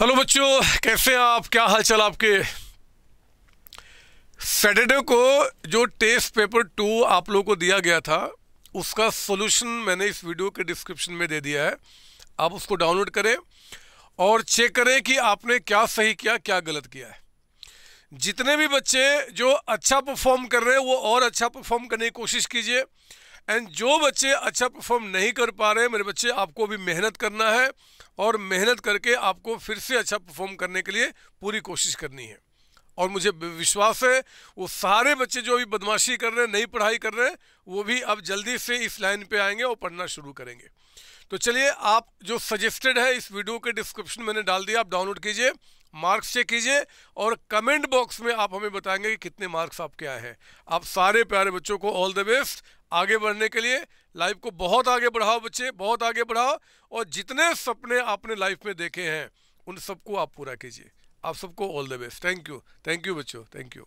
hello बच्चों कैसे हैं आप क्या हाल चाल आपके सैटरडे को जो टेस्ट पेपर टू आप लोगों को दिया गया था उसका सॉल्यूशन मैंने इस वीडियो के डिस्क्रिप्शन में दे दिया है आप उसको डाउनलोड करें और चेक करें कि आपने क्या सही किया क्या गलत किया है जितने भी बच्चे जो अच्छा परफॉर्म कर रहे हैं वो और अच्छा परफॉर्म करने की कोशिश कीजिए एंड जो बच्चे अच्छा परफॉर्म नहीं कर पा रहे मेरे बच्चे आपको अभी मेहनत करना है और मेहनत करके आपको फिर से अच्छा परफॉर्म करने के लिए पूरी कोशिश करनी है और मुझे विश्वास है वो सारे बच्चे जो अभी बदमाशी कर रहे हैं नई पढ़ाई कर रहे हैं वो भी अब जल्दी से इस लाइन पे आएंगे और पढ़ना शुरू करेंगे तो चलिए आप जो सजेस्टेड है इस वीडियो के डिस्क्रिप्शन मैंने डाल दिया आप डाउनलोड कीजिए मार्क्स चेक कीजिए और कमेंट बॉक्स में आप हमें बताएंगे कि कितने मार्क्स आपके आए हैं आप सारे प्यारे बच्चों को ऑल द बेस्ट आगे बढ़ने के लिए लाइफ को बहुत आगे बढ़ाओ बच्चे बहुत आगे बढ़ाओ और जितने सपने आपने लाइफ में देखे हैं उन सबको आप पूरा कीजिए आप सबको all the best thank you thank you बच्चों थैंक यू